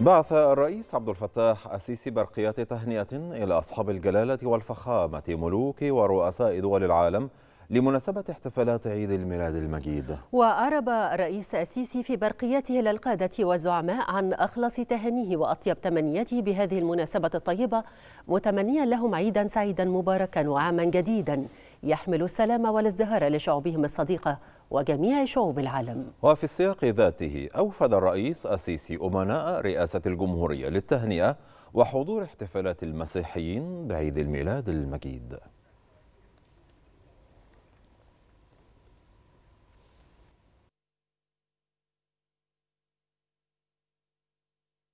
بعث الرئيس عبد الفتاح السيسي برقيات تهنئة إلى أصحاب الجلالة والفخامة ملوك ورؤساء دول العالم لمناسبة احتفالات عيد الميلاد المجيد وأرب رئيس السيسي في برقيته للقادة والزعماء عن أخلص تهانيه وأطيب تمنياته بهذه المناسبة الطيبة متمنيا لهم عيدا سعيدا مباركا وعاما جديدا يحمل السلام والازدهار لشعوبهم الصديقة وجميع شعوب العالم وفي السياق ذاته أوفد الرئيس السيسي أمناء رئاسة الجمهورية للتهنئة وحضور احتفالات المسيحيين بعيد الميلاد المجيد